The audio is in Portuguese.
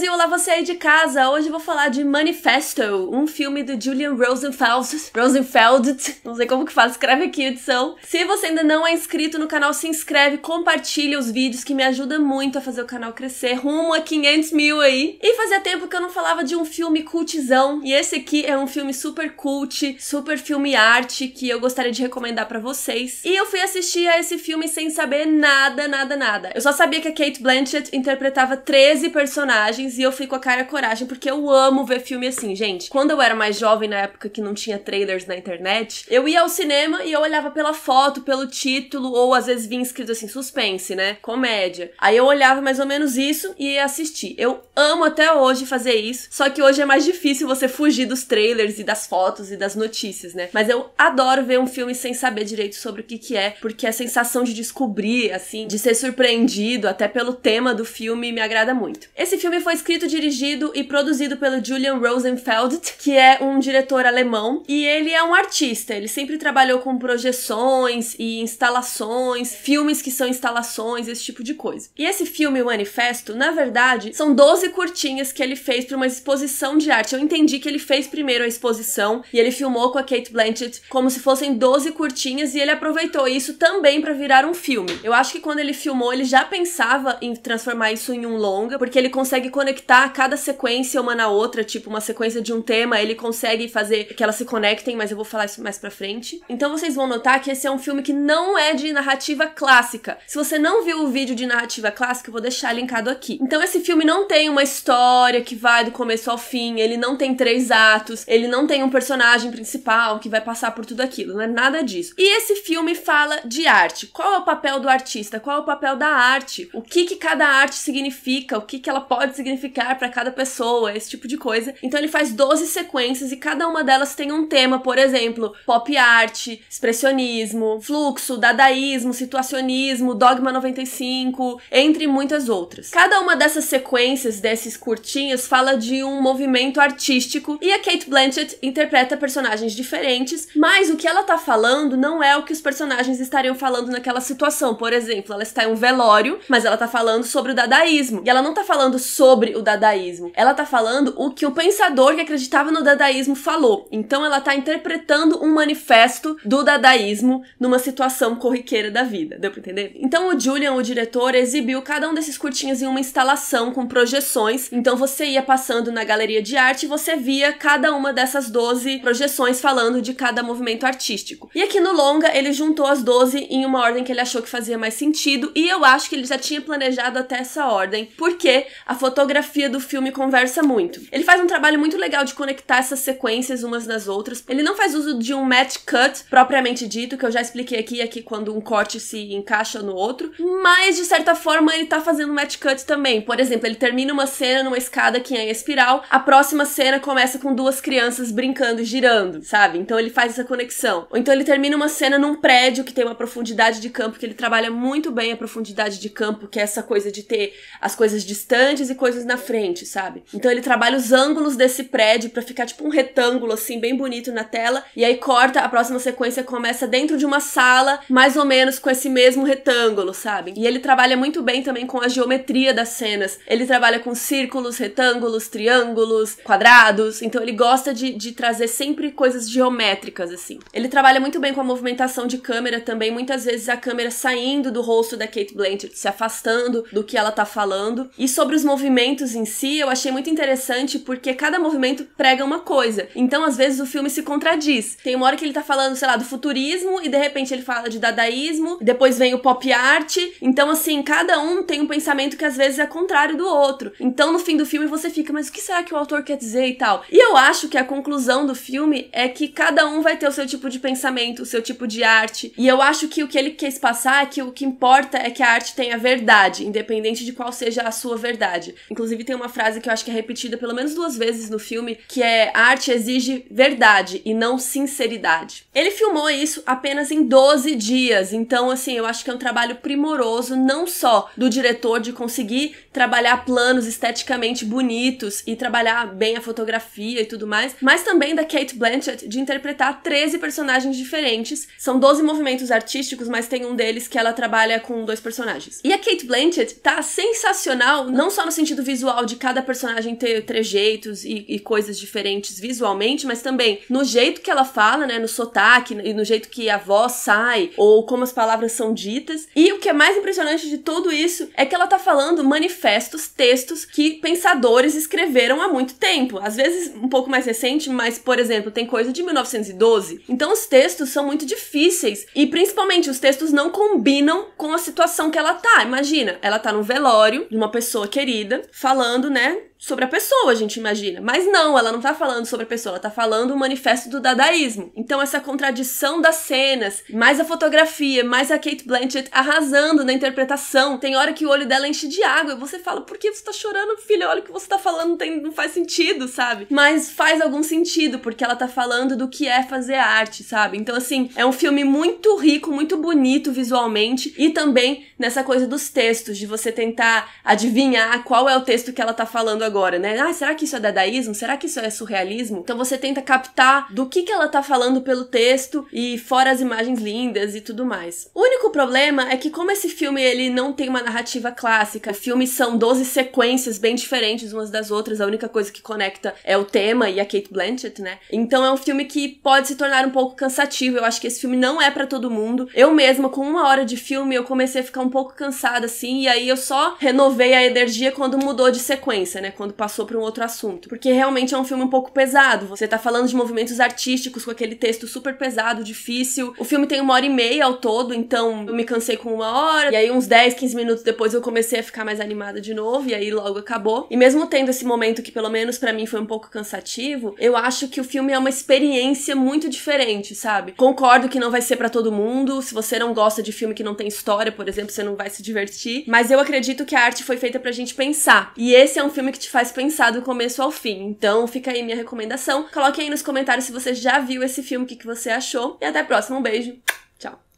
Brasil, olá você aí de casa! Hoje eu vou falar de Manifesto, um filme do Julian Rosenfeld. Rosenfeld, não sei como que faz, escreve aqui a edição. Se você ainda não é inscrito no canal, se inscreve, compartilha os vídeos que me ajuda muito a fazer o canal crescer, rumo a 500 mil aí. E fazia tempo que eu não falava de um filme cultizão, e esse aqui é um filme super cult, super filme arte, que eu gostaria de recomendar para vocês. E eu fui assistir a esse filme sem saber nada, nada, nada. Eu só sabia que a Kate Blanchett interpretava 13 personagens e eu fui com a cara coragem, porque eu amo ver filme assim, gente. Quando eu era mais jovem, na época que não tinha trailers na internet, eu ia ao cinema e eu olhava pela foto, pelo título, ou às vezes vinha escrito assim, suspense, né? Comédia. Aí eu olhava mais ou menos isso e assistir. Eu amo até hoje fazer isso, só que hoje é mais difícil você fugir dos trailers e das fotos e das notícias, né? Mas eu adoro ver um filme sem saber direito sobre o que que é, porque a sensação de descobrir, assim, de ser surpreendido até pelo tema do filme me agrada muito. Esse filme foi escrito, dirigido e produzido pelo Julian Rosenfeld, que é um diretor alemão, e ele é um artista. Ele sempre trabalhou com projeções e instalações, filmes que são instalações, esse tipo de coisa. E esse filme, o Manifesto, na verdade, são 12 curtinhas que ele fez para uma exposição de arte. Eu entendi que ele fez primeiro a exposição e ele filmou com a Kate Blanchett como se fossem 12 curtinhas e ele aproveitou isso também para virar um filme. Eu acho que quando ele filmou, ele já pensava em transformar isso em um longa, porque ele consegue conectar conectar cada sequência uma na outra, tipo uma sequência de um tema, ele consegue fazer que elas se conectem, mas eu vou falar isso mais pra frente. Então vocês vão notar que esse é um filme que não é de narrativa clássica. Se você não viu o vídeo de narrativa clássica, eu vou deixar linkado aqui. Então esse filme não tem uma história que vai do começo ao fim, ele não tem três atos, ele não tem um personagem principal que vai passar por tudo aquilo, não é nada disso. E esse filme fala de arte. Qual é o papel do artista? Qual é o papel da arte? O que que cada arte significa? O que que ela pode significar? significar para cada pessoa, esse tipo de coisa. Então ele faz 12 sequências e cada uma delas tem um tema, por exemplo, pop art, expressionismo, fluxo, dadaísmo, situacionismo, dogma 95, entre muitas outras. Cada uma dessas sequências, desses curtinhos, fala de um movimento artístico e a Kate Blanchett interpreta personagens diferentes, mas o que ela tá falando não é o que os personagens estariam falando naquela situação. Por exemplo, ela está em um velório, mas ela tá falando sobre o dadaísmo. E ela não tá falando sobre sobre o dadaísmo. Ela tá falando o que o pensador que acreditava no dadaísmo falou. Então ela tá interpretando um manifesto do dadaísmo numa situação corriqueira da vida. Deu pra entender? Então o Julian, o diretor, exibiu cada um desses curtinhos em uma instalação com projeções. Então você ia passando na galeria de arte e você via cada uma dessas 12 projeções falando de cada movimento artístico. E aqui no longa ele juntou as 12 em uma ordem que ele achou que fazia mais sentido e eu acho que ele já tinha planejado até essa ordem, porque a fotografia fotografia do filme conversa muito. Ele faz um trabalho muito legal de conectar essas sequências umas nas outras. Ele não faz uso de um match cut propriamente dito, que eu já expliquei aqui, aqui é quando um corte se encaixa no outro, mas de certa forma ele tá fazendo match cut também. Por exemplo, ele termina uma cena numa escada que é em espiral, a próxima cena começa com duas crianças brincando, girando, sabe? Então ele faz essa conexão. Ou então ele termina uma cena num prédio que tem uma profundidade de campo, que ele trabalha muito bem a profundidade de campo, que é essa coisa de ter as coisas distantes e coisas coisas na frente, sabe? Então ele trabalha os ângulos desse prédio para ficar tipo um retângulo assim bem bonito na tela e aí corta a próxima sequência começa dentro de uma sala, mais ou menos com esse mesmo retângulo, sabe? E ele trabalha muito bem também com a geometria das cenas. Ele trabalha com círculos, retângulos, triângulos, quadrados. Então ele gosta de, de trazer sempre coisas geométricas, assim. Ele trabalha muito bem com a movimentação de câmera também. Muitas vezes a câmera saindo do rosto da Kate Blanchett, se afastando do que ela tá falando. E sobre os movimentos movimentos em si eu achei muito interessante porque cada movimento prega uma coisa. Então, às vezes, o filme se contradiz. Tem uma hora que ele tá falando, sei lá, do futurismo e de repente ele fala de dadaísmo, depois vem o pop art. Então, assim, cada um tem um pensamento que às vezes é contrário do outro. Então, no fim do filme, você fica, mas o que será que o autor quer dizer e tal? E eu acho que a conclusão do filme é que cada um vai ter o seu tipo de pensamento, o seu tipo de arte. E eu acho que o que ele quis passar é que o que importa é que a arte tenha verdade, independente de qual seja a sua verdade. Inclusive, tem uma frase que eu acho que é repetida pelo menos duas vezes no filme, que é: a arte exige verdade e não sinceridade. Ele filmou isso apenas em 12 dias, então, assim, eu acho que é um trabalho primoroso, não só do diretor de conseguir trabalhar planos esteticamente bonitos e trabalhar bem a fotografia e tudo mais, mas também da Kate Blanchett de interpretar 13 personagens diferentes. São 12 movimentos artísticos, mas tem um deles que ela trabalha com dois personagens. E a Kate Blanchett tá sensacional, não só no sentido visual de cada personagem ter trejeitos e, e, coisas diferentes visualmente, mas também no jeito que ela fala, né? No sotaque e no jeito que a voz sai, ou como as palavras são ditas. E o que é mais impressionante de tudo isso é que ela tá falando manifestos, textos que pensadores escreveram há muito tempo. Às vezes um pouco mais recente, mas, por exemplo, tem coisa de 1912. Então os textos são muito difíceis e principalmente os textos não combinam com a situação que ela tá. Imagina, ela tá no velório de uma pessoa querida, falando, né, sobre a pessoa, a gente imagina. Mas não, ela não tá falando sobre a pessoa, ela tá falando o manifesto do dadaísmo. Então essa contradição das cenas, mais a fotografia, mais a Kate Blanchett arrasando na interpretação. Tem hora que o olho dela enche de água e você fala: "Por que você tá chorando, filha? Olha o que você tá falando, tem, não faz sentido", sabe? Mas faz algum sentido porque ela tá falando do que é fazer arte, sabe? Então assim, é um filme muito rico, muito bonito visualmente e também nessa coisa dos textos, de você tentar adivinhar qual é o texto que ela tá falando agora, né? Ah, será que isso é dadaísmo? Será que isso é surrealismo? Então você tenta captar do que, que ela tá falando pelo texto e fora as imagens lindas e tudo mais. O único problema é que como esse filme ele não tem uma narrativa clássica, filmes são 12 sequências bem diferentes umas das outras, a única coisa que conecta é o tema e a Kate Blanchett, né? Então é um filme que pode se tornar um pouco cansativo. Eu acho que esse filme não é para todo mundo. Eu mesma, com uma hora de filme, eu comecei a ficar um pouco cansada assim, e aí eu só renovei a energia quando mudou de sequência, né? Quando passou para um outro assunto. Porque realmente é um filme um pouco pesado. Você tá falando de movimentos artísticos com aquele texto super pesado, difícil. O filme tem uma hora e meia ao todo, então eu me cansei com uma hora. E aí, uns 10, 15 minutos depois, eu comecei a ficar mais animada de novo. E aí, logo acabou. E mesmo tendo esse momento que, pelo menos para mim, foi um pouco cansativo, eu acho que o filme é uma experiência muito diferente, sabe? Concordo que não vai ser para todo mundo. Se você não gosta de filme que não tem história, por exemplo, você não vai se divertir. Mas eu acredito que a arte foi feita pra gente pensar. E esse é um filme que te faz pensar do começo ao fim. Então fica aí minha recomendação. Coloque aí nos comentários se você já viu esse filme, o que, que você achou. E até a próxima. Um beijo. Tchau.